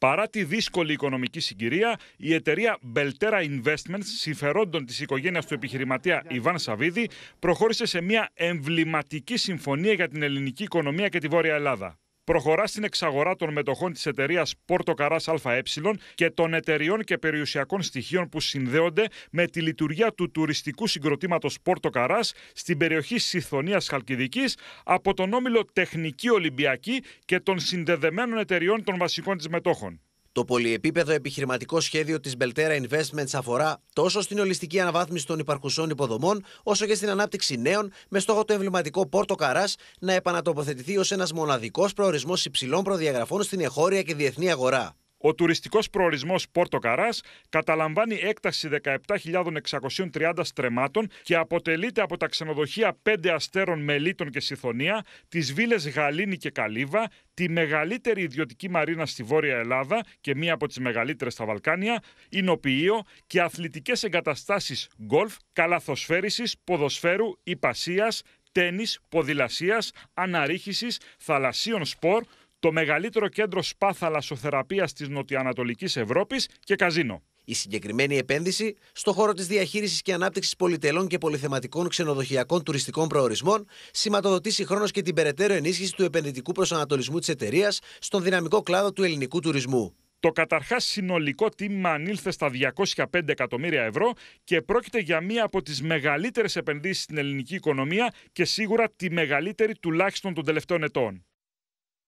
Παρά τη δύσκολη οικονομική συγκυρία, η εταιρεία Beltera Investments, συμφερόντων της οικογένειας του επιχειρηματία Ιβάν Σαβίδη, προχώρησε σε μια εμβληματική συμφωνία για την ελληνική οικονομία και τη Βόρεια Ελλάδα προχωρά στην εξαγορά των μετοχών της εταιρείας Πόρτο Καράς ΑΕ και των εταιριών και περιουσιακών στοιχείων που συνδέονται με τη λειτουργία του τουριστικού συγκροτήματος Πόρτο Καράς στην περιοχή Σιθωνίας Χαλκιδικής από τον όμιλο Τεχνική Ολυμπιακή και των συνδεδεμένων εταιριών των βασικών της μετόχων. Το πολυεπίπεδο επιχειρηματικό σχέδιο της Beltera Investments αφορά τόσο στην ολιστική αναβάθμιση των υπαρχουσών υποδομών, όσο και στην ανάπτυξη νέων, με στόχο το εμβληματικό Πόρτο Καράς να επανατοποθετηθεί ως ένας μοναδικός προορισμός υψηλών προδιαγραφών στην εχώρια και διεθνή αγορά. Ο τουριστικός προορισμός Πόρτο Καράς καταλαμβάνει έκταση 17.630 στρεμάτων και αποτελείται από τα ξενοδοχεία 5 αστέρων Μελίτων και Σιθωνία, τις βίλες Γαλήνη και Καλύβα, τη μεγαλύτερη ιδιωτική μαρίνα στη Βόρεια Ελλάδα και μία από τις μεγαλύτερες στα Βαλκάνια, εινοποιείο και αθλητικές εγκαταστάσεις γκολφ, καλαθοσφαίρισης, ποδοσφαίρου, υπασίας, τέννις, ποδηλασίας, αναρρίχησης, θαλασσίων σπορ, το μεγαλύτερο κέντρο σπα λασοθεραπεία της Νοτιοανατολικής Ευρώπης και καζίνο. Η συγκεκριμένη επένδυση στο χώρο της διαχείρισης και ανάπτυξης πολυτελών και πολυθεματικών ξενοδοχειακών τουριστικών προορισμών σηματοδοτεί συγχρόνω και την περαιτέρω ενίσχυση του επενδυτικού προσανατολισμού της εταιρείας στον δυναμικό κλάδο του ελληνικού τουρισμού. Το καταρχάς συνολικό τίμημα ανήλθε στα 205 εκατομμύρια ευρώ και πρόκειται για μία από τις μεγαλύτερες επενδύσεις στην ελληνική οικονομία και σίγουρα τη μεγαλύτερη τουλάχιστον των τελευταίων ετών.